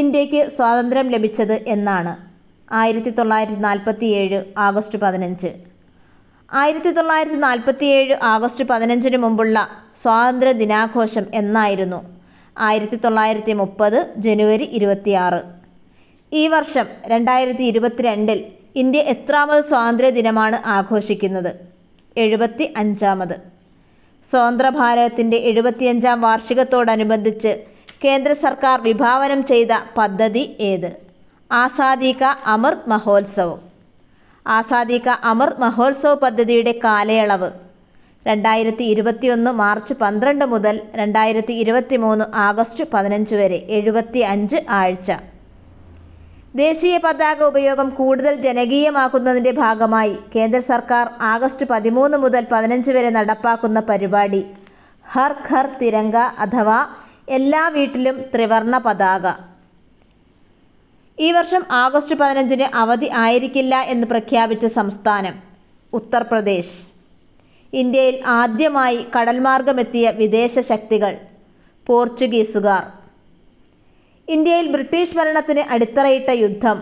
ഇന്ത്യയ്ക്ക് സ്വാതന്ത്ര്യം ലഭിച്ചത് എന്നാണ് ആയിരത്തി തൊള്ളായിരത്തി നാൽപ്പത്തി ഏഴ് ആഗസ്റ്റ് പതിനഞ്ച് ആയിരത്തി തൊള്ളായിരത്തി നാൽപ്പത്തി ഏഴ് ആഗസ്റ്റ് പതിനഞ്ചിന് മുമ്പുള്ള സ്വാതന്ത്ര്യ ദിനാഘോഷം എന്നായിരുന്നു ആയിരത്തി തൊള്ളായിരത്തി മുപ്പത് ജനുവരി ഇരുപത്തിയാറ് ഈ വർഷം രണ്ടായിരത്തി ഇരുപത്തിരണ്ടിൽ ഇന്ത്യ എത്രാമത് സ്വാതന്ത്ര്യ ദിനമാണ് ആഘോഷിക്കുന്നത് എഴുപത്തി അഞ്ചാമത് സ്വതന്ത്ര ഭാരതത്തിൻ്റെ എഴുപത്തിയഞ്ചാം വാർഷികത്തോടനുബന്ധിച്ച് കേന്ദ്ര സർക്കാർ വിഭാവനം ചെയ്ത പദ്ധതി ഏത് ആസാദിക അമൃത് മഹോത്സവം ആസാദിക അമൃത് മഹോത്സവ് പദ്ധതിയുടെ കാലയളവ് രണ്ടായിരത്തി ഇരുപത്തിയൊന്ന് മാർച്ച് പന്ത്രണ്ട് മുതൽ രണ്ടായിരത്തി ഇരുപത്തി മൂന്ന് ആഗസ്റ്റ് പതിനഞ്ച് വരെ എഴുപത്തി അഞ്ച് ആഴ്ച ദേശീയ പതാക ഉപയോഗം കൂടുതൽ ജനകീയമാക്കുന്നതിൻ്റെ ഭാഗമായി കേന്ദ്ര സർക്കാർ ആഗസ്റ്റ് പതിമൂന്ന് മുതൽ പതിനഞ്ച് വരെ നടപ്പാക്കുന്ന പരിപാടി ഹർ ഘർ തിരങ്ക അഥവാ എല്ലാ വീട്ടിലും ത്രിവർണ പതാക ഈ വർഷം ആഗസ്റ്റ് പതിനഞ്ചിന് അവധി ആയിരിക്കില്ല എന്ന് പ്രഖ്യാപിച്ച സംസ്ഥാനം ഉത്തർപ്രദേശ് ഇന്ത്യയിൽ ആദ്യമായി കടൽമാർഗമെത്തിയ വിദേശ ശക്തികൾ പോർച്ചുഗീസുകാർ ഇന്ത്യയിൽ ബ്രിട്ടീഷ് ഭരണത്തിന് അടിത്തറയിട്ട യുദ്ധം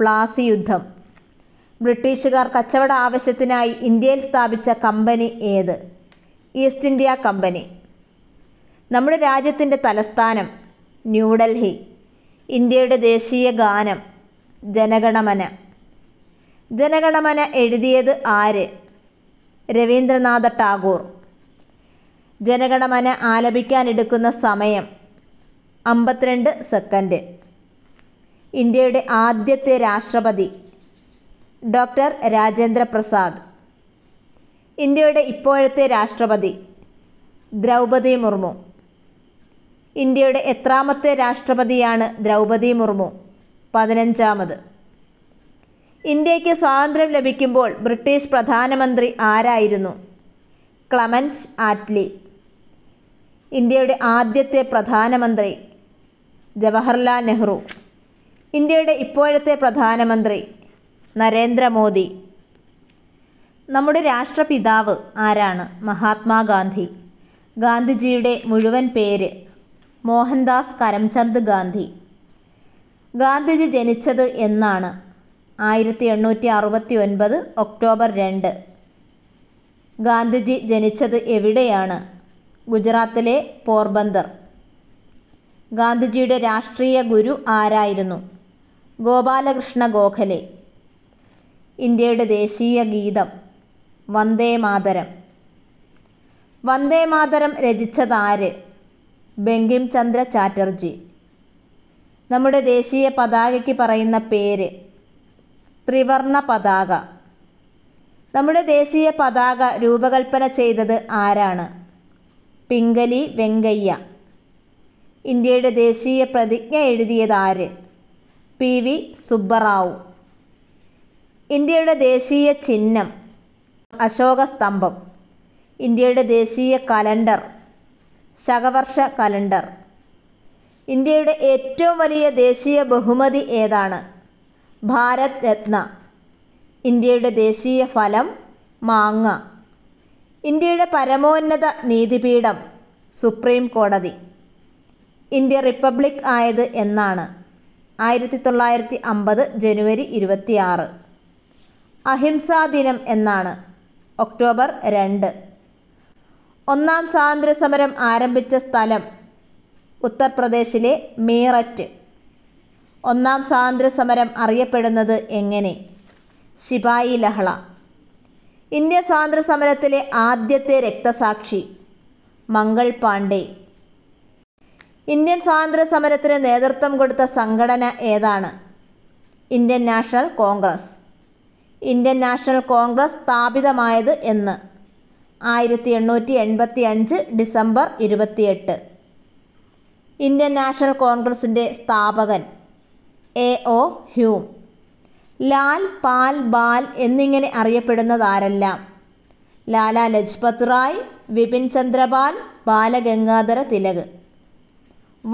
പ്ലാസി യുദ്ധം ബ്രിട്ടീഷുകാർ കച്ചവട ആവശ്യത്തിനായി ഇന്ത്യയിൽ സ്ഥാപിച്ച കമ്പനി ഏത് ഈസ്റ്റ് ഇന്ത്യ കമ്പനി നമ്മുടെ രാജ്യത്തിൻ്റെ തലസ്ഥാനം ന്യൂഡൽഹി ഇന്ത്യയുടെ ദേശീയ ഗാനം ജനഗണമന ജനഗണമന എഴുതിയത് ആര് രവീന്ദ്രനാഥ ടാഗോർ ജനഗണമന ആലപിക്കാൻ എടുക്കുന്ന സമയം അമ്പത്തിരണ്ട് സെക്കൻഡ് ഇന്ത്യയുടെ ആദ്യത്തെ രാഷ്ട്രപതി ഡോക്ടർ രാജേന്ദ്ര പ്രസാദ് ഇന്ത്യയുടെ ഇപ്പോഴത്തെ രാഷ്ട്രപതി ദ്രൗപദി മുർമു ഇന്ത്യയുടെ എത്രാമത്തെ രാഷ്ട്രപതിയാണ് ദ്രൗപദി മുർമു പതിനഞ്ചാമത് ഇന്ത്യയ്ക്ക് സ്വാതന്ത്ര്യം ലഭിക്കുമ്പോൾ ബ്രിട്ടീഷ് പ്രധാനമന്ത്രി ആരായിരുന്നു ക്ലമൻസ് ആറ്റ്ലി ഇന്ത്യയുടെ ആദ്യത്തെ പ്രധാനമന്ത്രി ജവഹർലാൽ നെഹ്റു ഇന്ത്യയുടെ ഇപ്പോഴത്തെ പ്രധാനമന്ത്രി നരേന്ദ്രമോദി നമ്മുടെ രാഷ്ട്രപിതാവ് ആരാണ് മഹാത്മാഗാന്ധി ഗാന്ധിജിയുടെ മുഴുവൻ പേര് മോഹൻദാസ് കരംചന്ദ് ഗാന്ധി ഗാന്ധിജി ജനിച്ചത് എന്നാണ് ആയിരത്തി എണ്ണൂറ്റി അറുപത്തി ഒൻപത് ഒക്ടോബർ രണ്ട് ഗാന്ധിജി ജനിച്ചത് എവിടെയാണ് ഗുജറാത്തിലെ പോർബന്ദർ ഗാന്ധിജിയുടെ രാഷ്ട്രീയ ഗുരു ആരായിരുന്നു ഗോപാലകൃഷ്ണ ഗോഖലെ ഇന്ത്യയുടെ ദേശീയ ഗീതം വന്ദേ മാതരം വന്ദേ മാതരം രചിച്ചതാര് ബങ്കിം ചന്ദ്ര ചാറ്റർജി നമ്മുടെ ദേശീയ പതാകയ്ക്ക് പറയുന്ന പേര് ത്രിവർണ പതാക നമ്മുടെ ദേശീയ പതാക രൂപകൽപ്പന ചെയ്തത് ആരാണ് പിംഗലി വെങ്കയ്യ ഇന്ത്യയുടെ ദേശീയ പ്രതിജ്ഞ എഴുതിയത് ആര് പി വി സുബ്ബറാവു ഇന്ത്യയുടെ ദേശീയ ചിഹ്നം അശോകസ്തംഭം ഇന്ത്യയുടെ ദേശീയ കലണ്ടർ ശകവർഷ കലണ്ടർ ഇന്ത്യയുടെ ഏറ്റവും വലിയ ദേശീയ ബഹുമതി ഏതാണ് ഭാരത് രത്ന ഇന്ത്യയുടെ ദേശീയ ഫലം മാങ്ങ ഇന്ത്യയുടെ പരമോന്നത നീതിപീഠം സുപ്രീം കോടതി ഇന്ത്യ റിപ്പബ്ലിക് ആയത് എന്നാണ് ആയിരത്തി തൊള്ളായിരത്തി അമ്പത് ജനുവരി ഇരുപത്തിയാറ് അഹിംസാ ദിനം എന്നാണ് ഒക്ടോബർ രണ്ട് ഒന്നാം സ്വാതന്ത്ര്യസമരം ആരംഭിച്ച സ്ഥലം ഉത്തർപ്രദേശിലെ മീററ്റ് ഒന്നാം സ്വാതന്ത്ര്യസമരം അറിയപ്പെടുന്നത് എങ്ങനെ ശിപായി ലഹള ഇന്ത്യ സ്വാതന്ത്ര്യസമരത്തിലെ ആദ്യത്തെ രക്തസാക്ഷി മംഗൾ പാണ്ഡെ ഇന്ത്യൻ സ്വാതന്ത്ര്യസമരത്തിന് നേതൃത്വം കൊടുത്ത സംഘടന ഏതാണ് Indian National Congress Indian National Congress സ്ഥാപിതമായത് എന്ന് ആയിരത്തി എണ്ണൂറ്റി എൺപത്തി അഞ്ച് ഡിസംബർ ഇരുപത്തിയെട്ട് ഇന്ത്യൻ നാഷണൽ കോൺഗ്രസിൻ്റെ സ്ഥാപകൻ A O Hume Lal Pal Bal എന്നിങ്ങനെ അറിയപ്പെടുന്നതാരെല്ലാം ലാലാ ലജ്പത് റായ് വിപിൻ ചന്ദ്രപാൽ ബാലഗംഗാധര തിലക്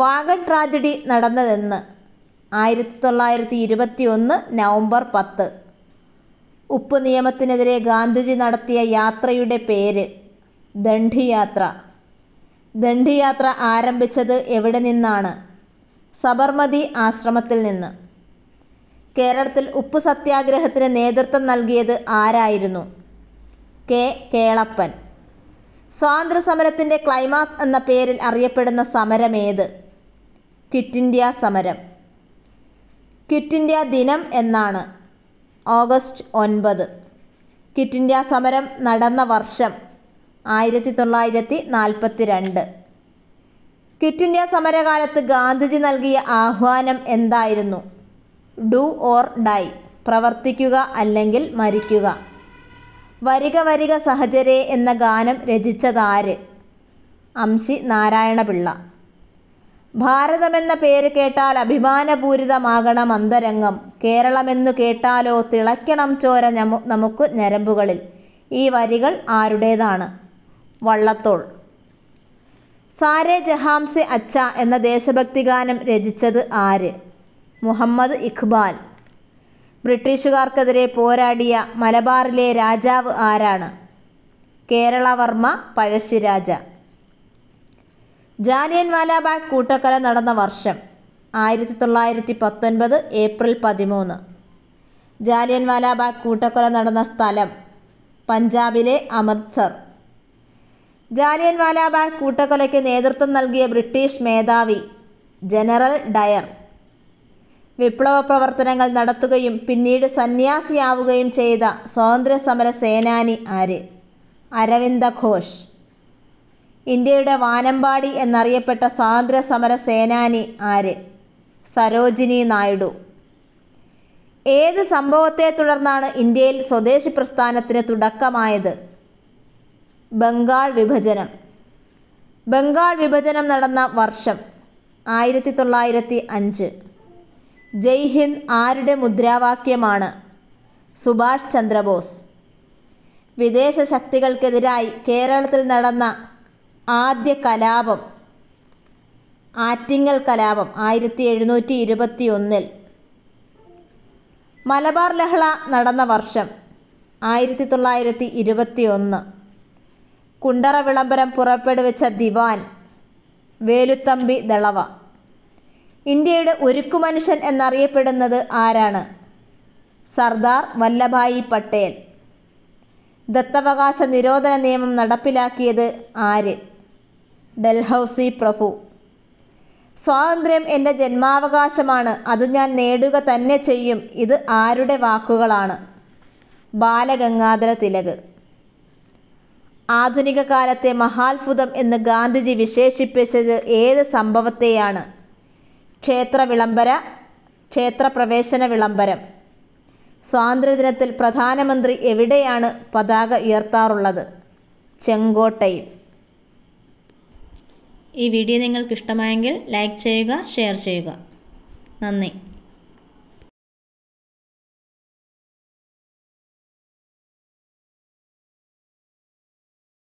വാഗൺ ട്രാജഡി നടന്നതെന്ന് ആയിരത്തി തൊള്ളായിരത്തി ഇരുപത്തി ഒന്ന് നവംബർ പത്ത് ഉപ്പ് നിയമത്തിനെതിരെ ഗാന്ധിജി നടത്തിയ യാത്രയുടെ പേര് ദണ്ഡിയാത്ര ദണ്ഡിയാത്ര ആരംഭിച്ചത് എവിടെ നിന്നാണ് സബർമതി ആശ്രമത്തിൽ നിന്ന് കേരളത്തിൽ ഉപ്പ് സത്യാഗ്രഹത്തിന് നേതൃത്വം നൽകിയത് ആരായിരുന്നു കെ കേളപ്പൻ സ്വാതന്ത്ര്യസമരത്തിൻ്റെ ക്ലൈമാസ് എന്ന പേരിൽ അറിയപ്പെടുന്ന സമരം ഏത് ക്വിറ്റ് ഇന്ത്യ സമരം ക്വിറ്റ് ഇന്ത്യ ദിനം എന്നാണ് ഓഗസ്റ്റ് ഒൻപത് ക്വിറ്റ് ഇന്ത്യ സമരം നടന്ന വർഷം ആയിരത്തി തൊള്ളായിരത്തി നാൽപ്പത്തി രണ്ട് ക്വിറ്റ് ഇന്ത്യ സമരകാലത്ത് ഗാന്ധിജി നൽകിയ ആഹ്വാനം എന്തായിരുന്നു ഡു ഓർ ഡൈ പ്രവർത്തിക്കുക അല്ലെങ്കിൽ മരിക്കുക വരിക വരിക സഹചരേ എന്ന ഗാനം രചിച്ചതാര് അംശി നാരായണപിള്ള ഭാരതമെന്ന പേര് കേട്ടാൽ അഭിമാനപൂരിതമാകണം അന്തരംഗം കേരളമെന്നു കേട്ടാലോ തിളയ്ക്കണം ചോര നമുക്ക് ഞരമ്പുകളിൽ ഈ വരികൾ ആരുടേതാണ് വള്ളത്തോൾ സാരേ ജഹാംസെ അച്ച എന്ന ദേശഭക്തിഗാനം രചിച്ചത് ആര് മുഹമ്മദ് ഇഖ്ബാൽ ബ്രിട്ടീഷുകാർക്കെതിരെ പോരാടിയ മലബാറിലെ രാജാവ് ആരാണ് കേരളവർമ്മ പഴശ്ശിരാജ വാലാബാഗ് കൂട്ടക്കൊല നടന്ന വർഷം ആയിരത്തി തൊള്ളായിരത്തി പത്തൊൻപത് ഏപ്രിൽ പതിമൂന്ന് വാലാബാഗ് കൂട്ടക്കൊല നടന്ന സ്ഥലം പഞ്ചാബിലെ അമൃത്സർ വാലാബാഗ് കൂട്ടക്കൊലയ്ക്ക് നേതൃത്വം നൽകിയ ബ്രിട്ടീഷ് മേധാവി ജനറൽ ഡയർ വിപ്ലവ പ്രവർത്തനങ്ങൾ നടത്തുകയും പിന്നീട് സന്യാസിയാവുകയും ചെയ്ത സ്വാതന്ത്ര്യ സമര സേനാനി ആര് അരവിന്ദ ഘോഷ് ഇന്ത്യയുടെ വാനമ്പാടി എന്നറിയപ്പെട്ട സ്വാതന്ത്ര്യ സമര സേനാനി ആര് സരോജിനി നായിഡു ഏത് സംഭവത്തെ തുടർന്നാണ് ഇന്ത്യയിൽ സ്വദേശി പ്രസ്ഥാനത്തിന് തുടക്കമായത് ബംഗാൾ വിഭജനം ബംഗാൾ വിഭജനം നടന്ന വർഷം ആയിരത്തി തൊള്ളായിരത്തി അഞ്ച് ജയ് ഹിന്ദ് ആരുടെ മുദ്രാവാക്യമാണ് സുഭാഷ് ചന്ദ്രബോസ് വിദേശ ശക്തികൾക്കെതിരായി കേരളത്തിൽ നടന്ന ആദ്യ കലാപം ആറ്റിങ്ങൽ കലാപം ആയിരത്തി എഴുന്നൂറ്റി ഇരുപത്തി ഒന്നിൽ മലബാർ ലഹള നടന്ന വർഷം ആയിരത്തി തൊള്ളായിരത്തി ഇരുപത്തി ഒന്ന് കുണ്ടറ വിളംബരം പുറപ്പെടുവിച്ച ദിവാൻ വേലുത്തമ്പി ദളവ ഇന്ത്യയുടെ ഒരുക്കു മനുഷ്യൻ എന്നറിയപ്പെടുന്നത് ആരാണ് സർദാർ വല്ലഭായി പട്ടേൽ ദത്തവകാശ നിരോധന നിയമം നടപ്പിലാക്കിയത് ആര് ഡൽഹൌസി പ്രഭു സ്വാതന്ത്ര്യം എൻ്റെ ജന്മാവകാശമാണ് അത് ഞാൻ നേടുക തന്നെ ചെയ്യും ഇത് ആരുടെ വാക്കുകളാണ് ബാലഗംഗാധര തിലക് ആധുനിക കാലത്തെ മഹാത്ഭുതം എന്ന് ഗാന്ധിജി വിശേഷിപ്പിച്ചത് ഏത് സംഭവത്തെയാണ് ക്ഷേത്ര വിളംബര ക്ഷേത്രപ്രവേശന വിളംബരം സ്വാതന്ത്ര്യദിനത്തിൽ പ്രധാനമന്ത്രി എവിടെയാണ് പതാക ഉയർത്താറുള്ളത് ചെങ്കോട്ടയിൽ ഈ വീഡിയോ നിങ്ങൾക്ക് ഇഷ്ടമായെങ്കിൽ ലൈക്ക് ചെയ്യുക ഷെയർ ചെയ്യുക നന്ദി